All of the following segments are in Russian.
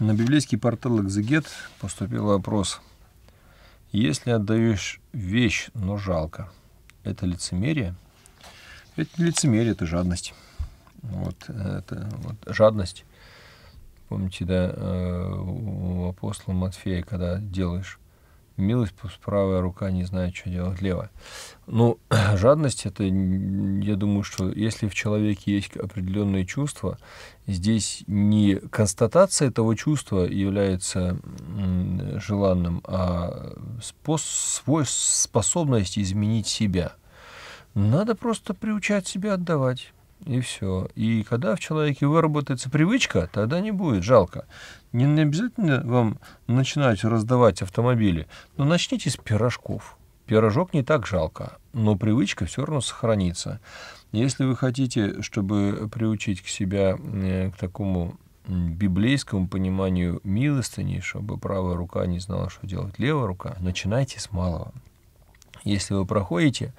На библейский портал «Экзегет» поступил вопрос. Если отдаешь вещь, но жалко, это лицемерие? Это не лицемерие, это жадность. Вот, это вот жадность. Помните, да, э, у апостола Матфея, когда делаешь Милость правая рука не знает, что делать левая. Ну, жадность это, я думаю, что если в человеке есть определенные чувства, здесь не констатация этого чувства является желанным, а спос свой способность изменить себя. Надо просто приучать себя отдавать. И все. И когда в человеке выработается привычка, тогда не будет жалко. Не, не обязательно вам начинать раздавать автомобили, но начните с пирожков. Пирожок не так жалко, но привычка все равно сохранится. Если вы хотите, чтобы приучить к себя к такому библейскому пониманию милостыни, чтобы правая рука не знала, что делать левая рука, начинайте с малого. Если вы проходите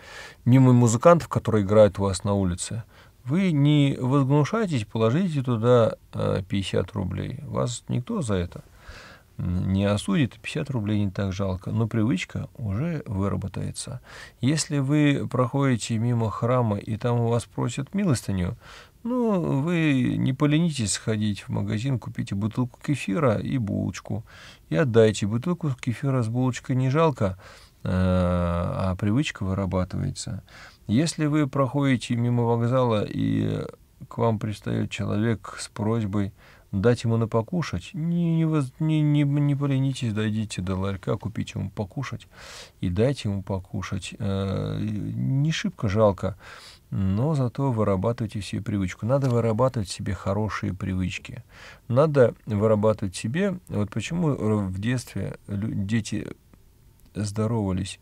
мимо музыкантов, которые играют у вас на улице, вы не возгнушайтесь, положите туда 50 э, рублей. Вас никто за это не осудит, 50 рублей не так жалко, но привычка уже выработается. Если вы проходите мимо храма и там у вас просят милостыню, ну, вы не поленитесь сходить в магазин, купите бутылку кефира и булочку. И отдайте бутылку кефира с булочкой не жалко, Э, а привычка вырабатывается. Если вы проходите мимо вокзала и к вам пристает человек с просьбой дать ему напокушать, не, не, воз, не, не, не поленитесь, дойдите до ларька, купите ему покушать и дайте ему покушать. Э, не шибко жалко, но зато вырабатывайте себе привычку. Надо вырабатывать себе хорошие привычки. Надо вырабатывать себе... Вот почему в детстве дети здоровались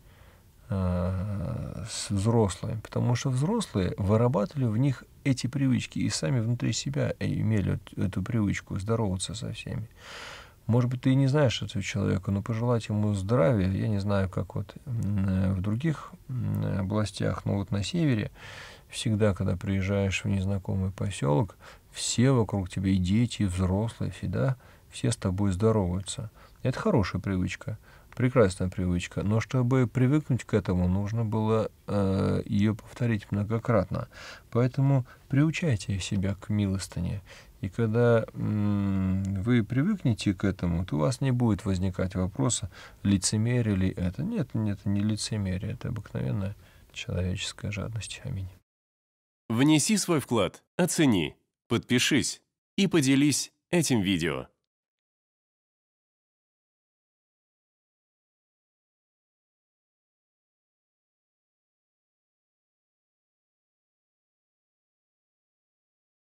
э, с взрослыми, потому что взрослые вырабатывали в них эти привычки и сами внутри себя имели эту привычку здороваться со всеми. Может быть, ты и не знаешь этого человека, но пожелать ему здравия, я не знаю, как вот в других областях, но вот на севере всегда, когда приезжаешь в незнакомый поселок, все вокруг тебя, и дети, и взрослые, всегда все с тобой здороваются. Это хорошая привычка. Прекрасная привычка, но чтобы привыкнуть к этому, нужно было э, ее повторить многократно. Поэтому приучайте себя к милостыне. И когда вы привыкнете к этому, то у вас не будет возникать вопроса, лицемерие ли это. Нет, нет, это не лицемерие, это обыкновенная человеческая жадность. Аминь. Внеси свой вклад, оцени, подпишись и поделись этим видео.